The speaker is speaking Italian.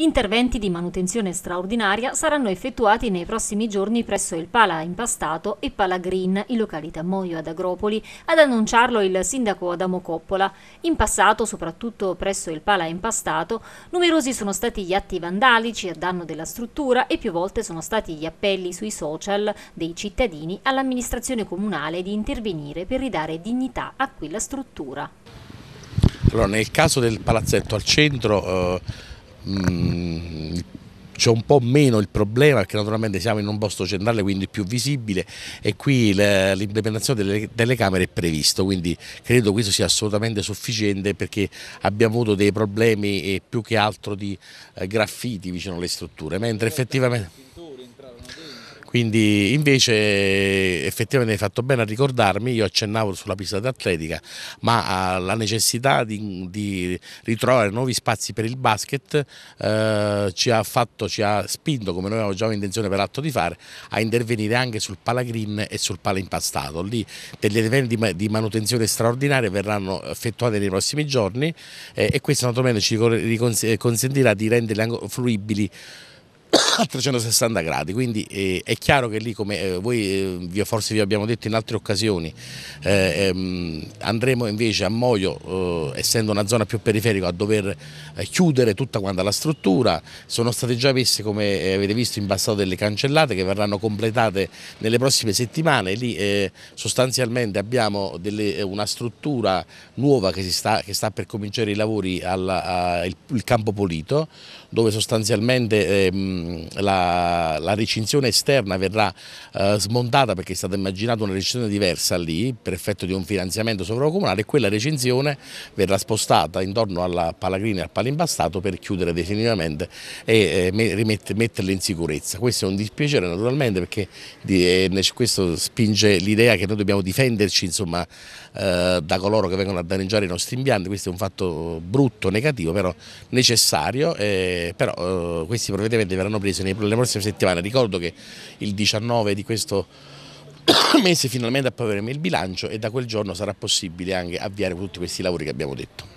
Interventi di manutenzione straordinaria saranno effettuati nei prossimi giorni presso il Pala Impastato e Pala Green in località Moio ad Agropoli, ad annunciarlo il sindaco Adamo Coppola. In passato, soprattutto presso il Pala Impastato, numerosi sono stati gli atti vandalici a danno della struttura e più volte sono stati gli appelli sui social dei cittadini all'amministrazione comunale di intervenire per ridare dignità a quella struttura. Allora, nel caso del palazzetto al centro eh, Mm, c'è un po' meno il problema perché naturalmente siamo in un posto centrale quindi più visibile e qui l'implementazione delle, delle, camere è prevista quindi credo questo sia assolutamente sufficiente perché abbiamo avuto dei problemi più che altro di eh, graffiti vicino alle strutture mentre effettivamente quindi invece effettivamente hai fatto bene a ricordarmi, io accennavo sulla pista d'atletica, ma ah, la necessità di, di, ritrovare nuovi spazi per il basket eh, ci, ha fatto, ci ha spinto, come noi avevamo già intenzione l'atto di fare, a intervenire anche sul pala green e sul pala impastato. Lì degli eventi di, di manutenzione straordinaria verranno effettuati nei prossimi giorni eh, e questo naturalmente ci consentirà di renderli fruibili a 360 gradi, quindi eh, è chiaro che lì come eh, voi eh, forse vi abbiamo detto in altre occasioni, eh, ehm, andremo invece a Moio, eh, essendo una zona più periferica, a dover eh, chiudere tutta quanta la struttura, sono state già messe come avete visto in passato delle cancellate che verranno completate nelle prossime settimane, lì sostanzialmente abbiamo delle, una struttura nuova che, sta, che sta, per cominciare i lavori al campo pulito, dove sostanzialmente ehm, la, la recinzione esterna verrà eh, smontata perché è stata immaginata una recinzione diversa lì per effetto di un finanziamento sovracomunale e quella recinzione verrà spostata intorno alla Palagrina e al Palimbastato per chiudere definitivamente e eh, rimette, metterle in sicurezza. Questo è un dispiacere naturalmente perché di, eh, questo spinge l'idea che noi dobbiamo difenderci insomma, eh, da coloro che vengono a danneggiare i nostri impianti, questo è un fatto brutto, negativo, però necessario, eh, però eh, questi provvedimenti verranno presi mese, nelle prossime settimane. Ricordo che il 19 di questo mese finalmente approveremo il bilancio e da quel giorno sarà possibile anche avviare tutti questi lavori che abbiamo detto.